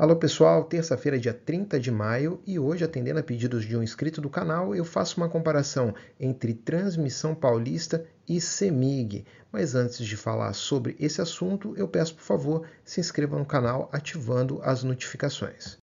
Alô pessoal, terça-feira, dia 30 de maio, e hoje, atendendo a pedidos de um inscrito do canal, eu faço uma comparação entre Transmissão Paulista e CEMIG. Mas antes de falar sobre esse assunto, eu peço por favor, se inscreva no canal ativando as notificações.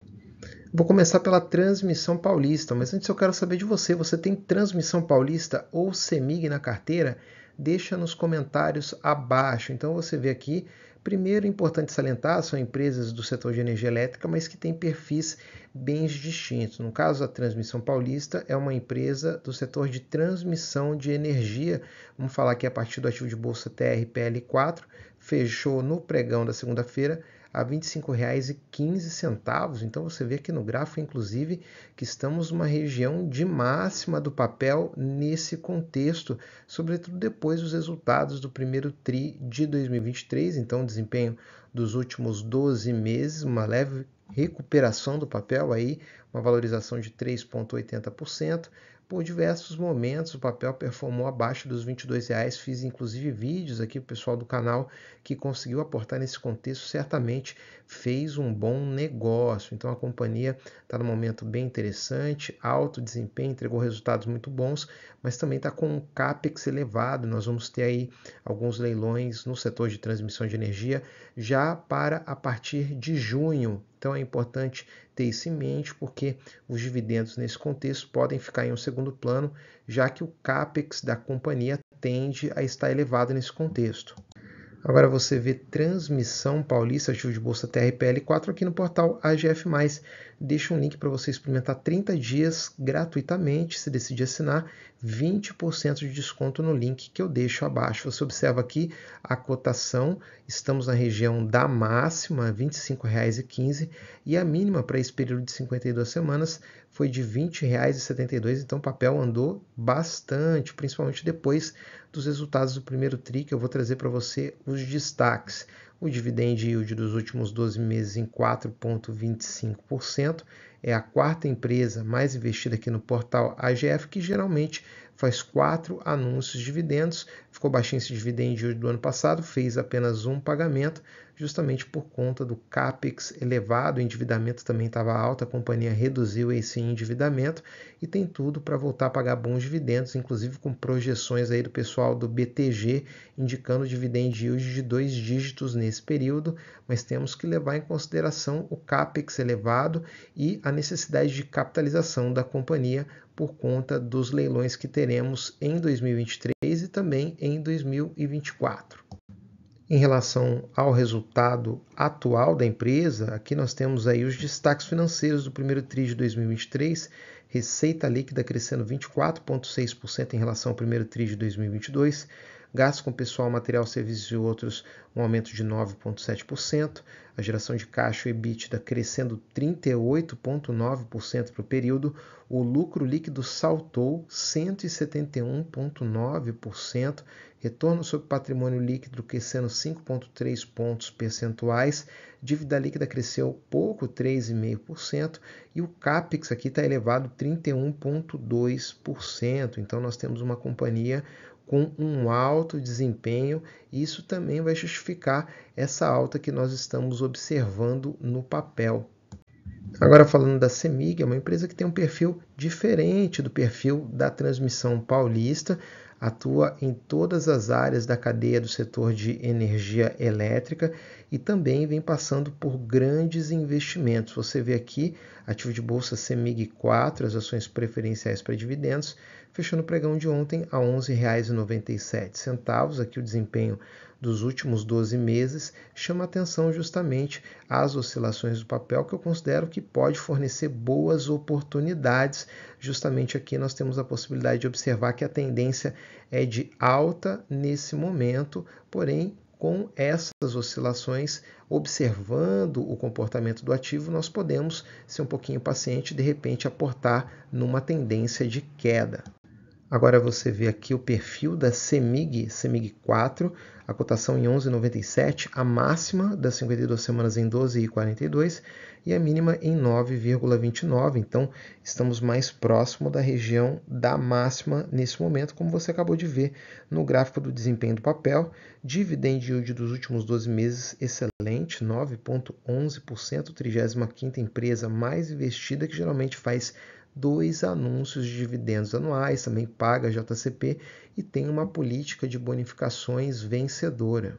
Vou começar pela Transmissão Paulista, mas antes eu quero saber de você, você tem Transmissão Paulista ou CEMIG na carteira? Deixa nos comentários abaixo. Então você vê aqui Primeiro, é importante salientar, são empresas do setor de energia elétrica, mas que têm perfis bem distintos. No caso, a Transmissão Paulista é uma empresa do setor de transmissão de energia. Vamos falar que a partir do ativo de bolsa TRPL4 fechou no pregão da segunda-feira a R$ 25,15. Então você vê aqui no gráfico, inclusive, que estamos numa região de máxima do papel nesse contexto, sobretudo depois dos resultados do primeiro TRI de 2023. Então, desempenho dos últimos 12 meses, uma leve recuperação do papel aí, uma valorização de 3,80%. Por diversos momentos, o papel performou abaixo dos R$ 22,00. Fiz inclusive vídeos aqui para o pessoal do canal que conseguiu aportar nesse contexto. Certamente fez um bom negócio. Então a companhia está num momento bem interessante, alto desempenho, entregou resultados muito bons, mas também está com um capex elevado. Nós vamos ter aí alguns leilões no setor de transmissão de energia já para a partir de junho. Então é importante ter isso em mente, porque os dividendos nesse contexto podem ficar em um segundo plano, já que o capex da companhia tende a estar elevado nesse contexto. Agora você vê transmissão paulista ativo de bolsa TRPL4 aqui no portal AGF+. Deixa um link para você experimentar 30 dias gratuitamente, se decidir assinar, 20% de desconto no link que eu deixo abaixo. Você observa aqui a cotação, estamos na região da máxima, R$ 25,15, e a mínima para esse período de 52 semanas foi de R$ 20,72, então o papel andou bastante, principalmente depois dos resultados do primeiro TRI, que eu vou trazer para você os destaques. O dividend yield dos últimos 12 meses em 4,25%. É a quarta empresa mais investida aqui no portal AGF, que geralmente faz quatro anúncios de dividendos, ficou baixinho esse dividendo do ano passado, fez apenas um pagamento, justamente por conta do CAPEX elevado, o endividamento também estava alto, a companhia reduziu esse endividamento e tem tudo para voltar a pagar bons dividendos, inclusive com projeções aí do pessoal do BTG indicando dividend yield de dois dígitos nesse período, mas temos que levar em consideração o CAPEX elevado e a necessidade de capitalização da companhia por conta dos leilões que teremos em 2023 e também em 2024. Em relação ao resultado atual da empresa, aqui nós temos aí os destaques financeiros do primeiro TRI de 2023, receita líquida crescendo 24,6% em relação ao primeiro TRI de 2022, Gastos com pessoal, material, serviços e outros, um aumento de 9,7%. A geração de caixa e EBITDA crescendo 38,9% para o período. O lucro líquido saltou 171,9%. Retorno sobre patrimônio líquido crescendo 5,3 pontos percentuais. Dívida líquida cresceu pouco, 3,5%. E o CAPEX aqui está elevado 31,2%. Então nós temos uma companhia com um alto desempenho, e isso também vai justificar essa alta que nós estamos observando no papel. Agora falando da Semig, é uma empresa que tem um perfil diferente do perfil da transmissão paulista, atua em todas as áreas da cadeia do setor de energia elétrica e também vem passando por grandes investimentos. Você vê aqui ativo de bolsa CEMIG 4, as ações preferenciais para dividendos, fechando o pregão de ontem a R$ 11,97. Aqui o desempenho dos últimos 12 meses chama atenção justamente às oscilações do papel, que eu considero que pode fornecer boas oportunidades. Justamente aqui nós temos a possibilidade de observar que a tendência é de alta nesse momento, porém com essas oscilações, observando o comportamento do ativo, nós podemos ser um pouquinho paciente e de repente aportar numa tendência de queda. Agora você vê aqui o perfil da CEMIG, CEMIG 4, a cotação em 11,97, a máxima das 52 semanas em 12,42 e a mínima em 9,29. Então, estamos mais próximo da região da máxima nesse momento, como você acabou de ver no gráfico do desempenho do papel. Dividend yield dos últimos 12 meses excelente, 9,11%, 35ª empresa mais investida que geralmente faz dois anúncios de dividendos anuais, também paga JCP e tem uma política de bonificações vencedora.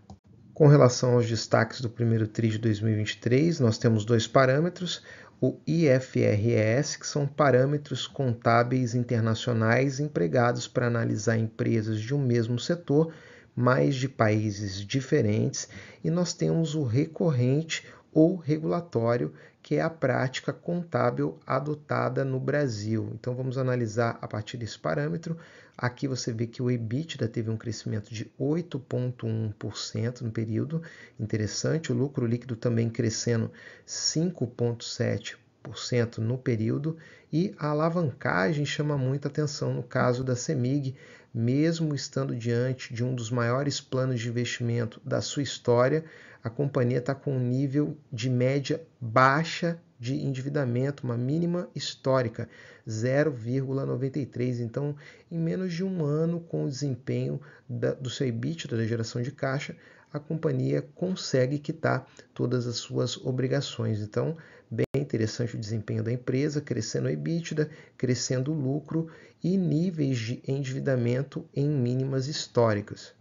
Com relação aos destaques do primeiro TRI de 2023, nós temos dois parâmetros, o IFRS, que são parâmetros contábeis internacionais empregados para analisar empresas de um mesmo setor, mas de países diferentes, e nós temos o recorrente ou regulatório, que é a prática contábil adotada no Brasil. Então vamos analisar a partir desse parâmetro. Aqui você vê que o EBITDA teve um crescimento de 8,1% no período, interessante. O lucro líquido também crescendo 5,7% no período. E a alavancagem chama muita atenção no caso da CEMIG, mesmo estando diante de um dos maiores planos de investimento da sua história a companhia está com um nível de média baixa de endividamento, uma mínima histórica, 0,93. Então, em menos de um ano, com o desempenho da, do seu EBITDA, da geração de caixa, a companhia consegue quitar todas as suas obrigações. Então, bem interessante o desempenho da empresa, crescendo o EBITDA, crescendo o lucro e níveis de endividamento em mínimas históricas.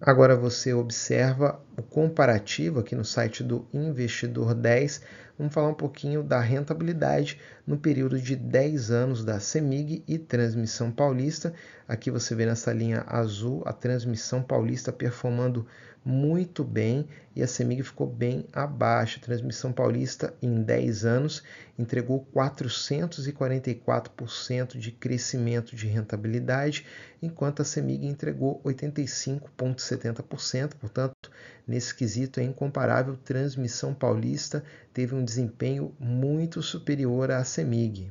Agora você observa o comparativo aqui no site do Investidor 10 vamos falar um pouquinho da rentabilidade no período de 10 anos da CEMIG e Transmissão Paulista. Aqui você vê nessa linha azul a Transmissão Paulista performando muito bem e a CEMIG ficou bem abaixo. A Transmissão Paulista em 10 anos entregou 444% de crescimento de rentabilidade, enquanto a CEMIG entregou 85,70%. Portanto, nesse quesito é incomparável. Transmissão Paulista teve um desempenho muito superior à CEMIG.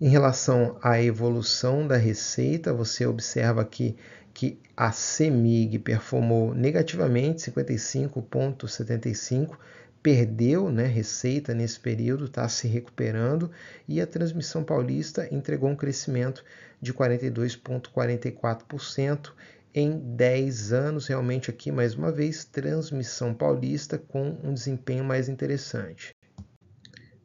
Em relação à evolução da receita, você observa aqui que a CEMIG performou negativamente 55,75, perdeu né, receita nesse período, está se recuperando, e a transmissão paulista entregou um crescimento de 42,44% em 10 anos, realmente aqui mais uma vez, transmissão paulista com um desempenho mais interessante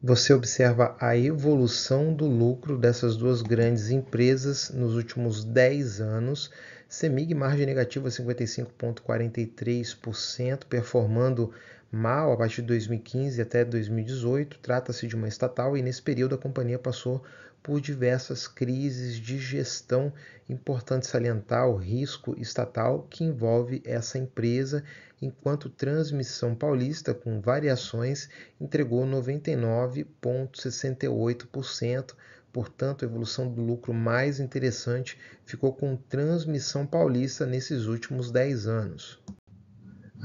você observa a evolução do lucro dessas duas grandes empresas nos últimos 10 anos. Semig margem negativa 55,43%, performando mal a partir de 2015 até 2018. Trata-se de uma estatal e, nesse período, a companhia passou por diversas crises de gestão. Importante salientar o risco estatal que envolve essa empresa, enquanto Transmissão Paulista, com variações, entregou 99,68%. Portanto, a evolução do lucro mais interessante ficou com Transmissão Paulista nesses últimos 10 anos.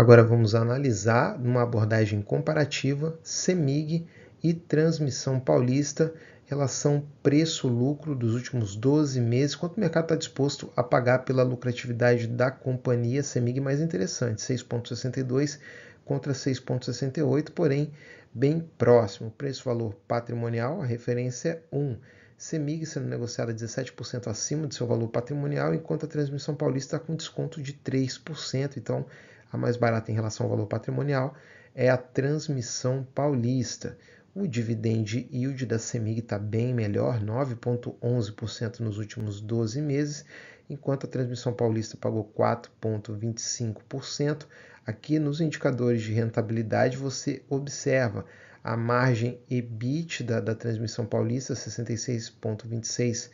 Agora vamos analisar numa abordagem comparativa CEMIG e Transmissão Paulista, relação preço-lucro dos últimos 12 meses, quanto o mercado está disposto a pagar pela lucratividade da companhia CEMIG mais interessante, 6,62 contra 6,68, porém bem próximo. Preço-valor patrimonial, a referência é 1. CEMIG sendo negociada 17% acima de seu valor patrimonial, enquanto a Transmissão Paulista está com desconto de 3%. Então, a mais barata em relação ao valor patrimonial, é a transmissão paulista. O dividend yield da Semig está bem melhor, 9,11% nos últimos 12 meses, enquanto a transmissão paulista pagou 4,25%. Aqui nos indicadores de rentabilidade você observa a margem EBIT da, da transmissão paulista, 66,26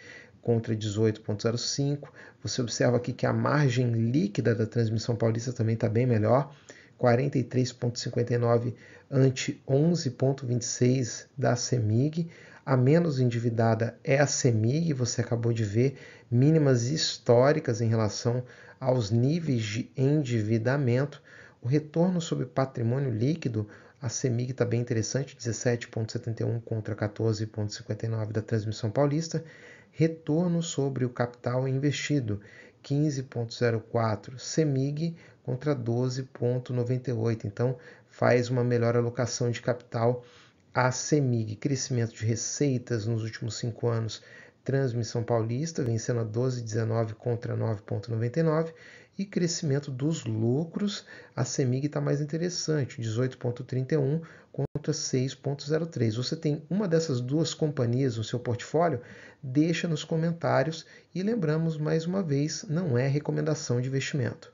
contra 18,05. Você observa aqui que a margem líquida da transmissão paulista também está bem melhor, 43,59 ante 11,26 da CEMIG. A menos endividada é a CEMIG, você acabou de ver mínimas históricas em relação aos níveis de endividamento. O retorno sobre patrimônio líquido, a CEMIG está bem interessante, 17,71 contra 14,59 da Transmissão Paulista retorno sobre o capital investido, 15,04, CEMIG contra 12,98. Então, faz uma melhor alocação de capital a CEMIG. Crescimento de receitas nos últimos cinco anos, Transmissão Paulista vencendo a 12,19 contra 9,99 e crescimento dos lucros, a Semig está mais interessante, 18,31 contra 6,03. Você tem uma dessas duas companhias no seu portfólio? Deixa nos comentários e lembramos mais uma vez, não é recomendação de investimento.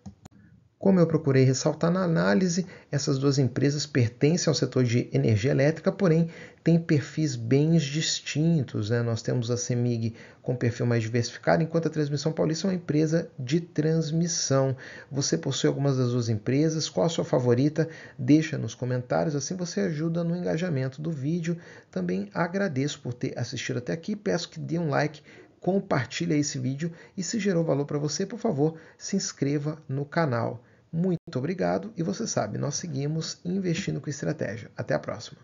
Como eu procurei ressaltar na análise, essas duas empresas pertencem ao setor de energia elétrica, porém têm perfis bem distintos. Né? Nós temos a CEMIG com perfil mais diversificado, enquanto a Transmissão Paulista é uma empresa de transmissão. Você possui algumas das duas empresas? Qual a sua favorita? Deixa nos comentários, assim você ajuda no engajamento do vídeo. Também agradeço por ter assistido até aqui. Peço que dê um like compartilhe esse vídeo e se gerou valor para você, por favor, se inscreva no canal. Muito obrigado e você sabe, nós seguimos investindo com estratégia. Até a próxima.